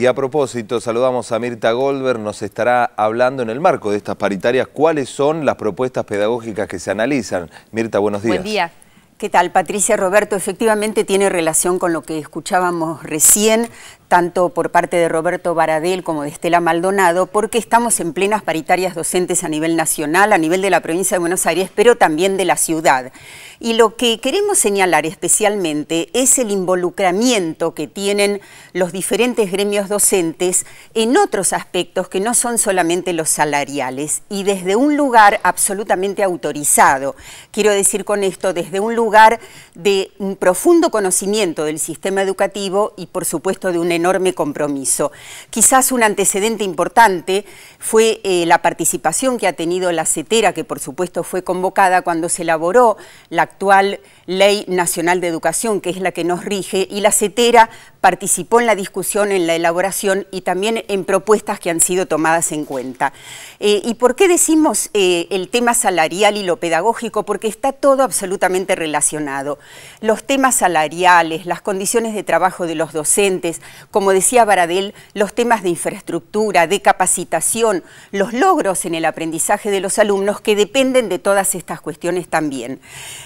Y a propósito, saludamos a Mirta Goldberg, nos estará hablando en el marco de estas paritarias cuáles son las propuestas pedagógicas que se analizan. Mirta, buenos días. Buen día. ¿Qué tal, Patricia Roberto? Efectivamente tiene relación con lo que escuchábamos recién tanto por parte de Roberto Baradel como de Estela Maldonado, porque estamos en plenas paritarias docentes a nivel nacional, a nivel de la provincia de Buenos Aires, pero también de la ciudad. Y lo que queremos señalar especialmente es el involucramiento que tienen los diferentes gremios docentes en otros aspectos que no son solamente los salariales, y desde un lugar absolutamente autorizado. Quiero decir con esto, desde un lugar de un profundo conocimiento del sistema educativo y por supuesto de un enorme compromiso. Quizás un antecedente importante fue eh, la participación que ha tenido la CETERA, que por supuesto fue convocada cuando se elaboró la actual Ley Nacional de Educación, que es la que nos rige, y la CETERA participó en la discusión, en la elaboración y también en propuestas que han sido tomadas en cuenta. Eh, ¿Y por qué decimos eh, el tema salarial y lo pedagógico? Porque está todo absolutamente relacionado. Los temas salariales, las condiciones de trabajo de los docentes, como decía Baradel, los temas de infraestructura, de capacitación, los logros en el aprendizaje de los alumnos que dependen de todas estas cuestiones también.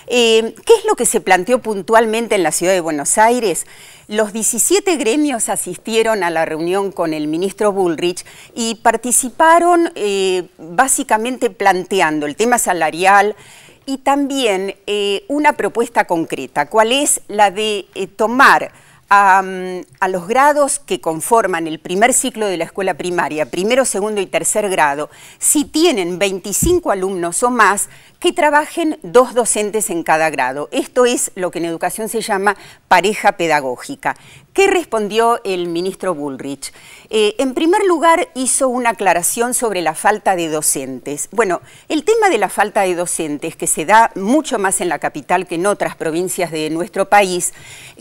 Eh, ¿Qué es lo que se planteó puntualmente en la ciudad de Buenos Aires? Los 17 gremios asistieron a la reunión con el ministro Bullrich y participaron eh, básicamente planteando el tema salarial, y también eh, una propuesta concreta, cuál es la de tomar Mm, a, los grados que conforman el primer ciclo de la escuela primaria, primero, segundo y tercer grado, si tienen 25 alumnos o más, que trabajen dos docentes en cada grado. Esto es lo que en educación se llama pareja pedagógica. ¿Qué respondió el ministro Bullrich? Eh, en primer lugar, hizo una aclaración sobre la falta de docentes. Bueno, el tema de la falta de docentes, que se da mucho más en la capital que en otras provincias de nuestro país,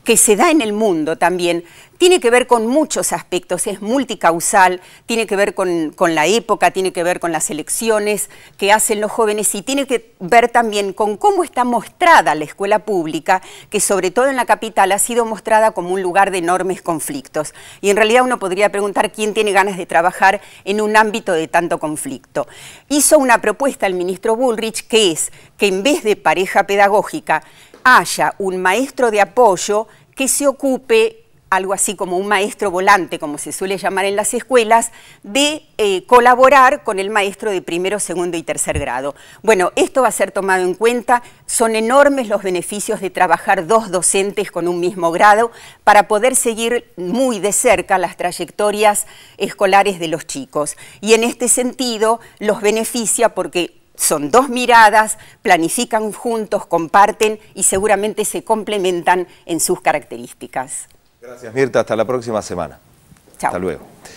que se da en el mundo, también, tiene que ver con muchos aspectos, es multicausal, tiene que ver con, con, la época, tiene que ver con las elecciones que hacen los jóvenes y tiene que ver también con cómo está mostrada la escuela pública, que sobre todo en la capital ha sido mostrada como un lugar de enormes conflictos. Y en realidad uno podría preguntar quién tiene ganas de trabajar en un ámbito de tanto conflicto. Hizo una propuesta el ministro Bullrich que es que en vez de pareja pedagógica haya un maestro de apoyo que se ocupe algo así como un maestro volante, como se suele llamar en las escuelas, de eh, colaborar con el maestro de primero, segundo y tercer grado. Bueno, esto va a ser tomado en cuenta, son enormes los beneficios de trabajar dos docentes con un mismo grado para poder seguir muy de cerca las trayectorias escolares de los chicos. Y en este sentido los beneficia porque son dos miradas, planifican juntos, comparten y seguramente se complementan en sus características. Gracias Mirta, hasta la próxima semana. Chao. Hasta luego.